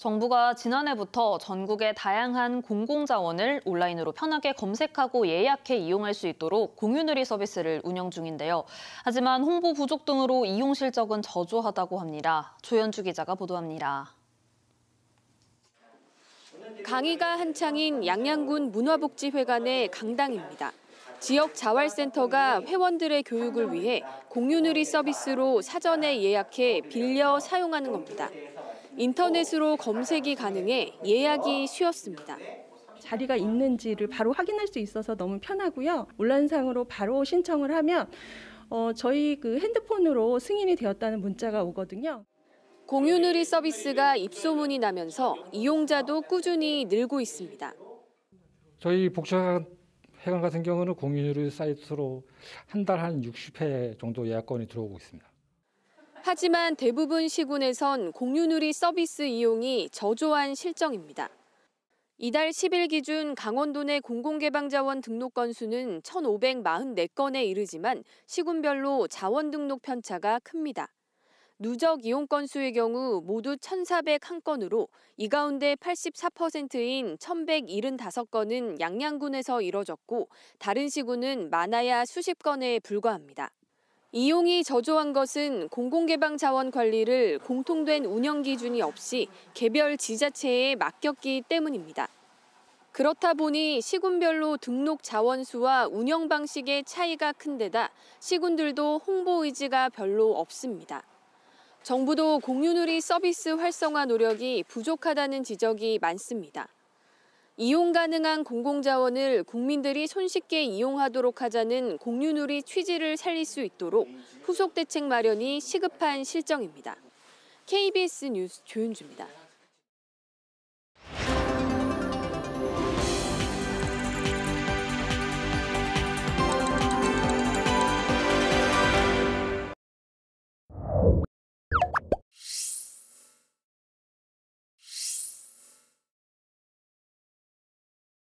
정부가 지난해부터 전국의 다양한 공공자원을 온라인으로 편하게 검색하고 예약해 이용할 수 있도록 공유누리 서비스를 운영 중인데요. 하지만 홍보 부족 등으로 이용 실적은 저조하다고 합니다. 조현주 기자가 보도합니다. 강의가 한창인 양양군 문화복지회관의 강당입니다. 지역 자활센터가 회원들의 교육을 위해 공유누리 서비스로 사전에 예약해 빌려 사용하는 겁니다. 인터넷으로 검색이 가능해 예약이 쉬웠습니다. 자리가 있는지를 바로 확인할 수 있어서 너무 편하고요. 온라인상으로 바로 신청을 하면 어, 저희 그 핸드폰으로 승인이 되었다는 문자가 오거든요. 공유누리 서비스가 입소문이 나면서 이용자도 꾸준히 늘고 있습니다. 저희 복지회관 같은 경우는 공유누리 사이트로 한 달 한 60회 정도 예약건이 들어오고 있습니다. 하지만 대부분 시군에선 공유누리 서비스 이용이 저조한 실정입니다. 이달 10일 기준 강원도 내 공공개방자원 등록 건수는 1,544건에 이르지만 시군별로 자원 등록 편차가 큽니다. 누적 이용 건수의 경우 모두 1,401건으로 이 가운데 84%인 1,175건은 양양군에서 이뤄졌고 다른 시군은 많아야 수십 건에 불과합니다. 이용이 저조한 것은 공공개방 자원 관리를 공통된 운영 기준이 없이 개별 지자체에 맡겼기 때문입니다. 그렇다 보니 시군별로 등록 자원수와 운영 방식의 차이가 큰 데다 시군들도 홍보 의지가 별로 없습니다. 정부도 공유누리 서비스 활성화 노력이 부족하다는 지적이 많습니다. 이용 가능한 공공자원을 국민들이 손쉽게 이용하도록 하자는 공유누리 취지를 살릴 수 있도록 후속 대책 마련이 시급한 실정입니다. KBS 뉴스 조윤주입니다.